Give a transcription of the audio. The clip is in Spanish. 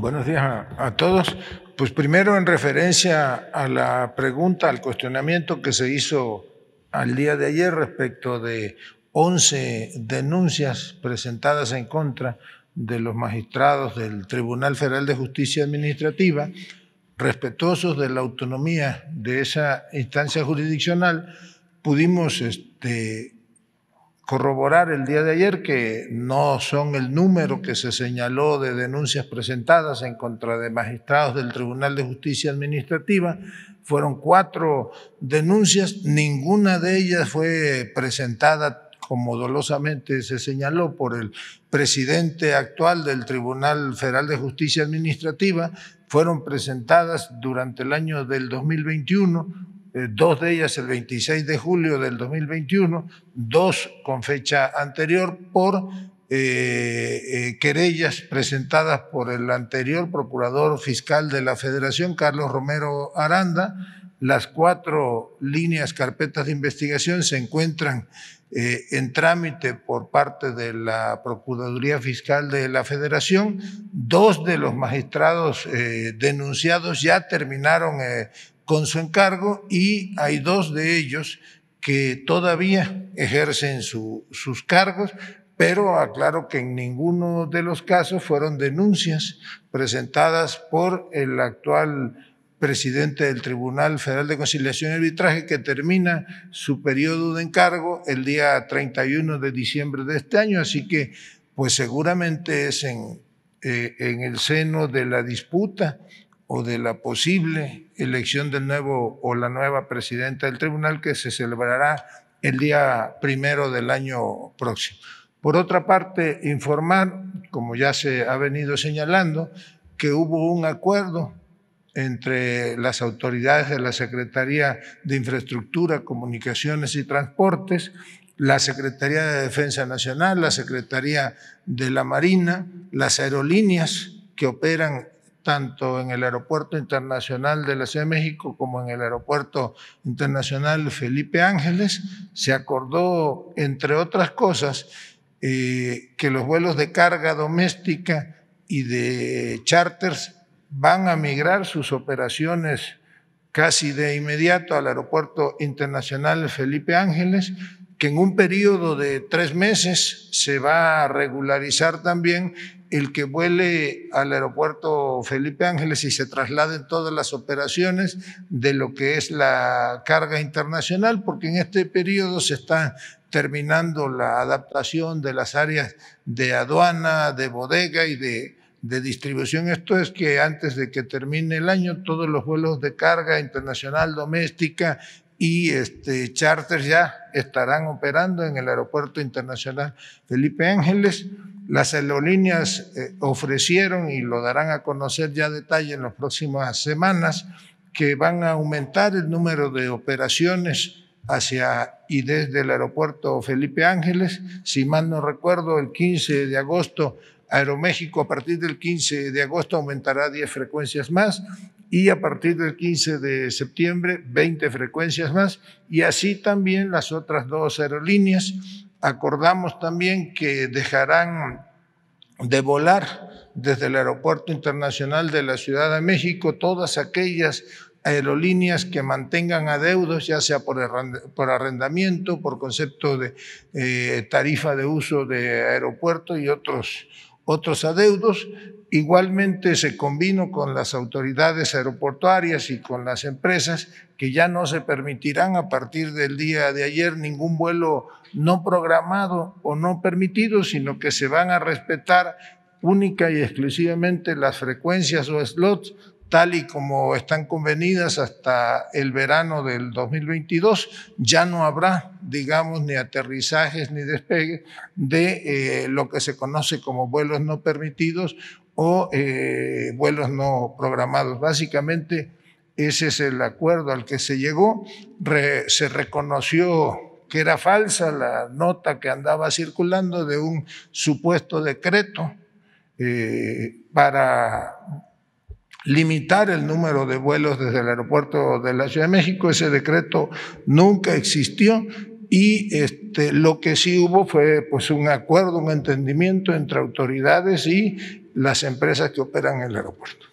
Buenos días a, todos. Pues primero en referencia a la pregunta, al cuestionamiento que se hizo al día de ayer respecto de 11 denuncias presentadas en contra de los magistrados del Tribunal Federal de Justicia Administrativa, respetuosos de la autonomía de esa instancia jurisdiccional, pudimos este, corroborar el día de ayer que no son el número que se señaló de denuncias presentadas en contra de magistrados del Tribunal de Justicia Administrativa. Fueron cuatro denuncias, ninguna de ellas fue presentada como dolosamente se señaló por el presidente actual del Tribunal Federal de Justicia Administrativa, fueron presentadas durante el año del 2021 eh, dos de ellas el 26 de julio del 2021, dos con fecha anterior por eh, eh, querellas presentadas por el anterior procurador fiscal de la Federación, Carlos Romero Aranda. Las cuatro líneas carpetas de investigación se encuentran en trámite por parte de la Procuraduría Fiscal de la Federación. Dos de los magistrados denunciados ya terminaron con su encargo y hay dos de ellos que todavía ejercen sus cargos, pero aclaro que en ninguno de los casos fueron denuncias presentadas por el actual presidente del Tribunal Federal de Conciliación y Arbitraje que termina su periodo de encargo el día 31 de diciembre de este año, así que pues seguramente es en, eh, en el seno de la disputa o de la posible elección del nuevo o la nueva presidenta del tribunal que se celebrará el día primero del año próximo. Por otra parte, informar, como ya se ha venido señalando, que hubo un acuerdo entre las autoridades de la Secretaría de Infraestructura, Comunicaciones y Transportes, la Secretaría de Defensa Nacional, la Secretaría de la Marina, las aerolíneas que operan tanto en el Aeropuerto Internacional de la Ciudad de México como en el Aeropuerto Internacional Felipe Ángeles, se acordó, entre otras cosas, eh, que los vuelos de carga doméstica y de charters van a migrar sus operaciones casi de inmediato al Aeropuerto Internacional Felipe Ángeles que en un periodo de tres meses se va a regularizar también el que vuele al aeropuerto Felipe Ángeles y se trasladen todas las operaciones de lo que es la carga internacional, porque en este periodo se está terminando la adaptación de las áreas de aduana, de bodega y de, de distribución. Esto es que antes de que termine el año, todos los vuelos de carga internacional, doméstica y este, charters ya estarán operando en el Aeropuerto Internacional Felipe Ángeles. Las aerolíneas eh, ofrecieron y lo darán a conocer ya detalle en las próximas semanas que van a aumentar el número de operaciones hacia y desde el aeropuerto Felipe Ángeles. Si mal no recuerdo, el 15 de agosto Aeroméxico a partir del 15 de agosto aumentará 10 frecuencias más y a partir del 15 de septiembre 20 frecuencias más y así también las otras dos aerolíneas. Acordamos también que dejarán de volar desde el Aeropuerto Internacional de la Ciudad de México todas aquellas aerolíneas que mantengan adeudos, ya sea por, arrendamiento, por concepto de eh, tarifa de uso de aeropuerto y otros otros adeudos. Igualmente se combinó con las autoridades aeroportuarias y con las empresas que ya no se permitirán a partir del día de ayer ningún vuelo no programado o no permitido, sino que se van a respetar única y exclusivamente las frecuencias o slots tal y como están convenidas hasta el verano del 2022, ya no habrá, digamos, ni aterrizajes ni despegues de eh, lo que se conoce como vuelos no permitidos o eh, vuelos no programados. Básicamente, ese es el acuerdo al que se llegó. se reconoció que era falsa la nota que andaba circulando de un supuesto decreto eh, para limitar el número de vuelos desde el aeropuerto de la Ciudad de México. Ese decreto nunca existió y este, lo que sí hubo fue pues, un acuerdo, un entendimiento entre autoridades y las empresas que operan el aeropuerto.